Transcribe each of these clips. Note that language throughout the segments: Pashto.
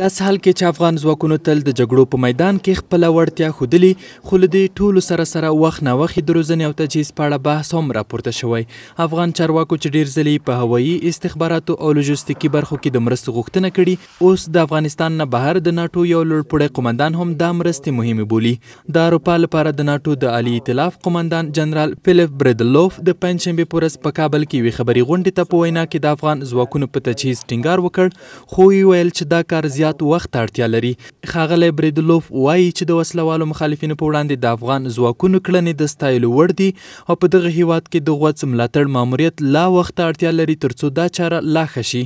داس حال کې چې افغان ځواکونو تل د جګړو په میدان کې خپل وړتیا خودلی خو لدې ټولو سره سره وخت نه وخت د روزنې او تجهیز په اړه بحث هم راپورته شوی افغان چارواکو چې ډیر ځلې په هوایی استخباراتو او لوجستیکی برخو کې د مرستې غوښتنه کړې اوس د افغانستان نه بهر د ناتو یو لوړپوړی قمندان هم دا مرستې مهمې بولي د اروپا لپاره د ناتو د عالی ائتلاف قمندان جنرال فیلیپ بریدلوف د پنځشنبه پورس په کابل کې وی خبري غونډې ته په وینا کې د افغان ځواکونو په تجهیز ټینګار وکړ خو ویل چې دا کار زیات زیات وخت اړتیا لري خاغلی بریدلوف وایي چې د وسلوالو مخالفینو په وړاندې د افغان ځواکونو کړنې د ستایلو وړ دي او په دغه هیواد کې د غوڅ ملاتړ ماموریت لا وخت اړتیا لري ترڅو دا چاره لا ښه شي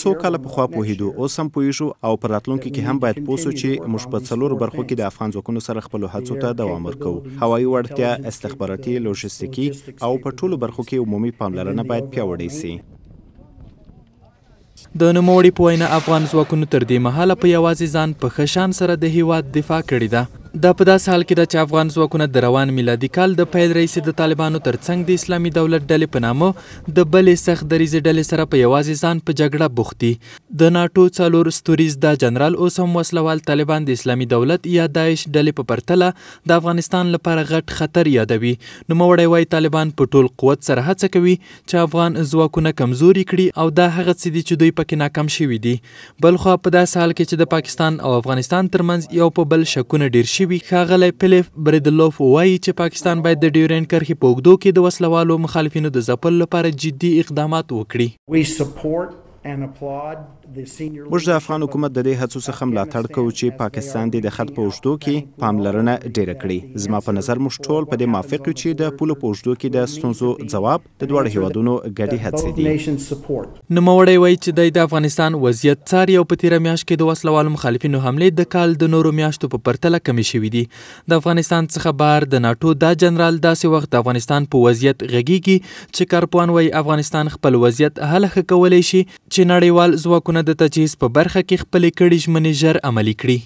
څو کاله پخوا پوهیدو اوس هم پوهیږو او په راتلونکي کې هم باید پوسو چې موږ په څلور برخو کې د افغان ځواکونو سره خپل هڅو ته دوام ورکړو هوایي وړتیا استخباراتي لوجستیکي او په ټولو برخو کې عمومي پاملرنه باید پیاوړې شي د نوموړي په وینا افغان ځواکونو تر دې مهاله په یوازې ځان په ښه شان سره د هېواد دفاع کړې ده دا په داس حال کې د چا افغان ځواکونه د روان میلادي کال د پیل رئیس د طالبانو ترڅنګ د اسلامي دولت ډلې په نامه د بلې سخت دریز ډلې سره په یوازې ځان په جګړه بوخت دي د ناتو څلور ستوریز دا جنرال اوس هم وسلوال طالبان د اسلامي دولت یا داعش ډلې په پرتله د افغانستان لپاره غټ خطر یادوي نوموړی وایي طالبان په ټول قوت سره هڅه کوي چې افغان ځواکونه کمزوري کړي او دا هغه څه دي چې دوی پکې ناکام شوي دي بلخو په داس حال کې چې د پاکستان او افغانستان ترمنځ یو په بل شکونه ډیر شي شوي ښاغلی فلیپ بریدلوف وایي چې پاکستان باید د ډیورنډ کرښې په اوږدو کې د وسلوالو مخالفینو د ځپلو لپاره جدي اقدامات وکړي موږ د افغان حکومت د دې هڅو څخه ملاتړ کوو چې پاکستان د دخل په اوږدو کې پاملرنه ډیره کړي زما په نظر موږ ټول په دې موافق یو چې د پولو په اوږدو کې د ستونزو ځواب د دواړو هیوادونو ګډې هڅې دي نوموړی وایي چې د افغانستان وضعیت څاري او په تیره میاشت کې د وسلوالو مخالفینو حملې د کال د نورو میاشتو په پرتله کمې شوې دي د افغانستان څخه بهر د ناتو دا جنرال داسې وخت د افغانستان په وضعیت غږیږي چې کارپوان وایي افغانستان خپل وضعیت هله ښه کولی شي چې نړیوال ځواکونه د تجهیز په برخه کې خپلې کړې ژمنې ژر عملي کړي.